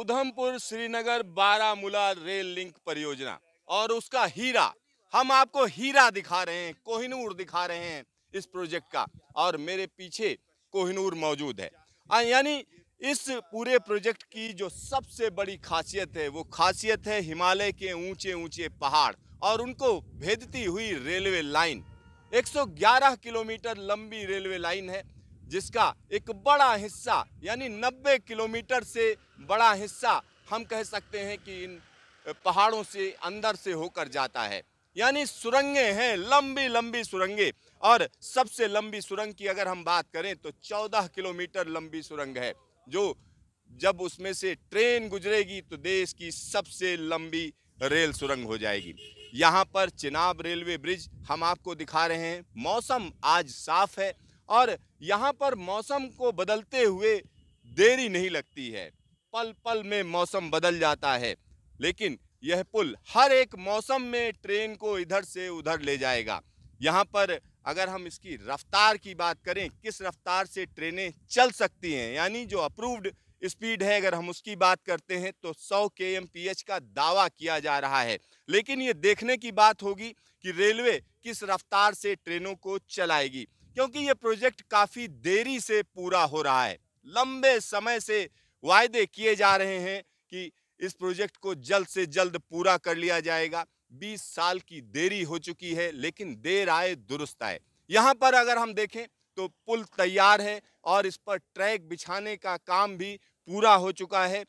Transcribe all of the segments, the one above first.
Udhampur Srinagar Baramulla rail link परियोजना और उसका हीरा हम आपको हीरा दिखा रहे हैं कोहिनूर दिखा रहे हैं इस प्रोजेक्ट का और मेरे पीछे कोहिनूर मौजूद है यानी इस पूरे प्रोजेक्ट की जो सबसे बड़ी खासियत है वो खासियत है हिमालय के ऊंचे ऊंचे पहाड़ और उनको भेदती हुई रेलवे लाइन 111 किलोमीटर लंबी रेलवे लाइन है जिसका एक बड़ा हिस्सा यानी 90 किलोमीटर से बड़ा हिस्सा हम कह सकते हैं कि इन पहाड़ों से अंदर से होकर जाता है यानी सुरंगें हैं लंबी लंबी सुरंगें और सबसे लंबी सुरंग की अगर हम बात करें तो 14 किलोमीटर लंबी सुरंग है जो जब उसमें से ट्रेन गुजरेगी तो देश की सबसे लंबी रेल सुरंग हो जाएगी यहाँ पर चिनाब रेलवे ब्रिज हम आपको दिखा रहे हैं मौसम आज साफ है और यहाँ पर मौसम को बदलते हुए देरी नहीं लगती है पल पल में मौसम बदल जाता है लेकिन यह पुल हर एक मौसम में ट्रेन को इधर से उधर ले जाएगा यहाँ पर अगर हम इसकी रफ्तार की बात करें किस रफ्तार से ट्रेनें चल सकती हैं यानी जो अप्रूव्ड स्पीड है अगर हम उसकी बात करते हैं तो 100 के एम का दावा किया जा रहा है लेकिन ये देखने की बात होगी कि रेलवे किस रफ्तार से ट्रेनों को चलाएगी क्योंकि ये प्रोजेक्ट काफ़ी देरी से पूरा हो रहा है लंबे समय से वायदे किए जा रहे हैं कि इस प्रोजेक्ट को जल्द से जल्द पूरा कर लिया जाएगा 20 साल की देरी हो चुकी है लेकिन देर आए दुरुस्त आए यहाँ पर अगर हम देखें तो पुल तैयार है और इस पर ट्रैक बिछाने का काम भी पूरा हो चुका है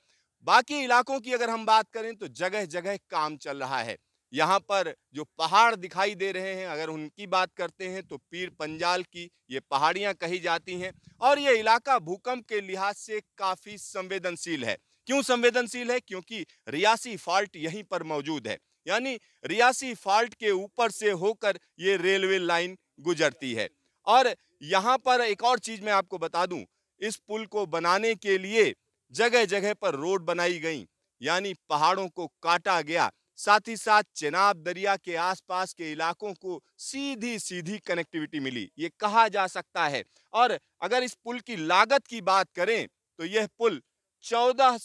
बाकी इलाकों की अगर हम बात करें तो जगह जगह काम चल रहा है यहाँ पर जो पहाड़ दिखाई दे रहे हैं अगर उनकी बात करते हैं तो पीर पंजाल की ये पहाड़ियाँ कही जाती हैं और ये इलाका भूकंप के लिहाज से काफ़ी संवेदनशील है क्यों संवेदनशील है क्योंकि रियासी फॉल्ट यहीं पर मौजूद है यानी रियासी फॉल्ट के ऊपर से होकर ये रेलवे लाइन गुजरती है और यहाँ पर एक और चीज़ मैं आपको बता दूँ इस पुल को बनाने के लिए जगह जगह पर रोड बनाई गई यानी पहाड़ों को काटा गया साथ ही साथ चेनाब दरिया के आसपास के इलाकों को सीधी सीधी कनेक्टिविटी मिली ये कहा जा सकता है और अगर इस पुल की लागत की बात करें तो यह पुल चौदह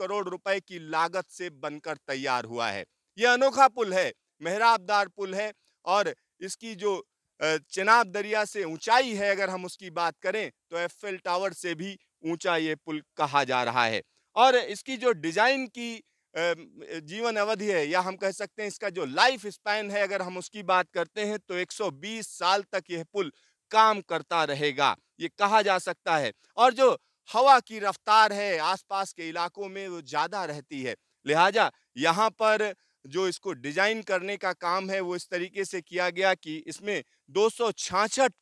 करोड़ रुपए की लागत से बनकर तैयार हुआ है यह अनोखा पुल है मेहराबदार पुल है और इसकी जो चेनाब दरिया से ऊंचाई है अगर हम उसकी बात करें तो एफएल टावर से भी ऊंचा ये पुल कहा जा रहा है और इसकी जो डिज़ाइन की जीवन अवधि है या हम कह सकते हैं इसका जो लाइफ स्पैन है अगर हम उसकी बात करते हैं तो 120 साल तक यह पुल काम करता रहेगा ये कहा जा सकता है और जो हवा की रफ्तार है आसपास के इलाकों में वो ज़्यादा रहती है लिहाजा यहाँ पर जो इसको डिजाइन करने का काम है वो इस तरीके से किया गया कि इसमें दो सौ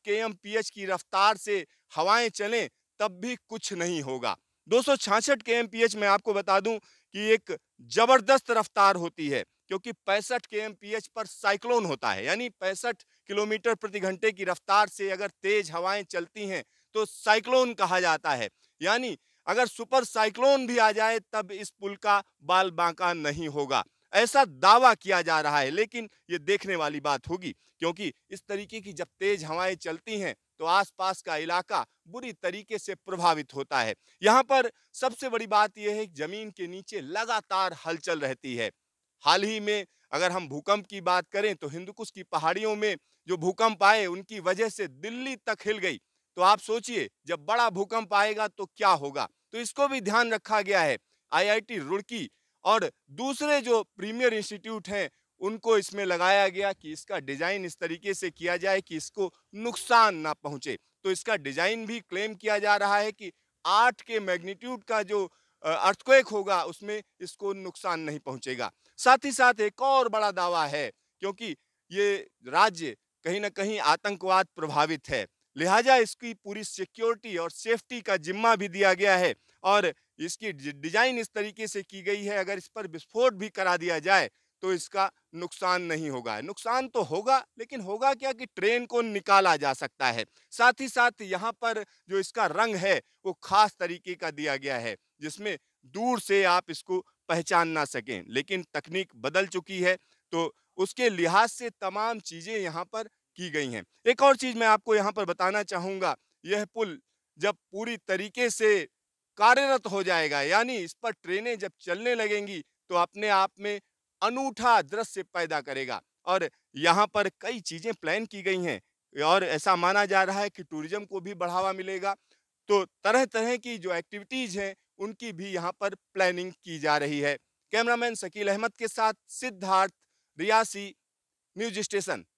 पीएच की रफ्तार से हवाएं चलें तब भी कुछ नहीं होगा दो सौ पीएच मैं आपको बता दूं की एक जबरदस्त रफ्तार होती है क्योंकि पैंसठ के एच पर साइक्लोन होता है यानी पैंसठ किलोमीटर प्रति घंटे की रफ्तार से अगर तेज हवाएं चलती हैं तो साइक्लोन कहा जाता है यानी अगर सुपर साइक्लोन भी आ जाए तब इस पुल का बाल बांका नहीं होगा ऐसा दावा किया जा रहा है लेकिन ये देखने वाली बात होगी क्योंकि इस तरीके की जब तेज हवाएं चलती हैं तो आसपास का इलाका बुरी तरीके से प्रभावित होता है यहाँ पर सबसे बड़ी बात यह है जमीन के नीचे लगातार हलचल रहती है हाल ही में अगर हम भूकंप की बात करें तो हिंदुकुश की पहाड़ियों में जो भूकंप आए उनकी वजह से दिल्ली तक हिल गई तो आप सोचिए जब बड़ा भूकंप आएगा तो क्या होगा तो इसको भी ध्यान रखा गया है आईआईटी रुड़की और दूसरे जो प्रीमियर इंस्टीट्यूट हैं उनको इसमें लगाया गया कि इसका डिज़ाइन इस तरीके से किया जाए कि इसको नुकसान ना पहुंचे तो इसका डिज़ाइन भी क्लेम किया जा रहा है कि आठ के मैग्नीट्यूड का जो अर्थक्वेक होगा उसमें इसको नुकसान नहीं पहुंचेगा साथ ही साथ एक और बड़ा दावा है क्योंकि ये राज्य कहीं ना कहीं आतंकवाद प्रभावित है लिहाजा इसकी पूरी सिक्योरिटी और सेफ्टी का जिम्मा भी दिया गया है और इसकी डिजाइन इस तरीके से की गई है अगर इस पर विस्फोट भी करा दिया जाए तो इसका नुकसान नहीं होगा नुकसान तो होगा लेकिन होगा क्या कि ट्रेन को निकाला जा सकता है साथ ही साथ यहाँ पर जो इसका रंग है वो खास तरीके का दिया गया है जिसमें दूर से आप इसको पहचान ना सकें लेकिन तकनीक बदल चुकी है तो उसके लिहाज से तमाम चीज़ें यहाँ पर की गई हैं एक और चीज़ मैं आपको यहाँ पर बताना चाहूँगा यह पुल जब पूरी तरीके से कार्यरत हो जाएगा यानी इस पर ट्रेनें जब चलने लगेंगी तो अपने आप में अनूठा दृश्य पैदा करेगा और यहाँ पर कई चीज़ें प्लान की गई हैं और ऐसा माना जा रहा है कि टूरिज्म को भी बढ़ावा मिलेगा तो तरह तरह की जो एक्टिविटीज़ हैं उनकी भी यहाँ पर प्लानिंग की जा रही है कैमरामैन शकील अहमद के साथ सिद्धार्थ रियासी न्यूज स्टेशन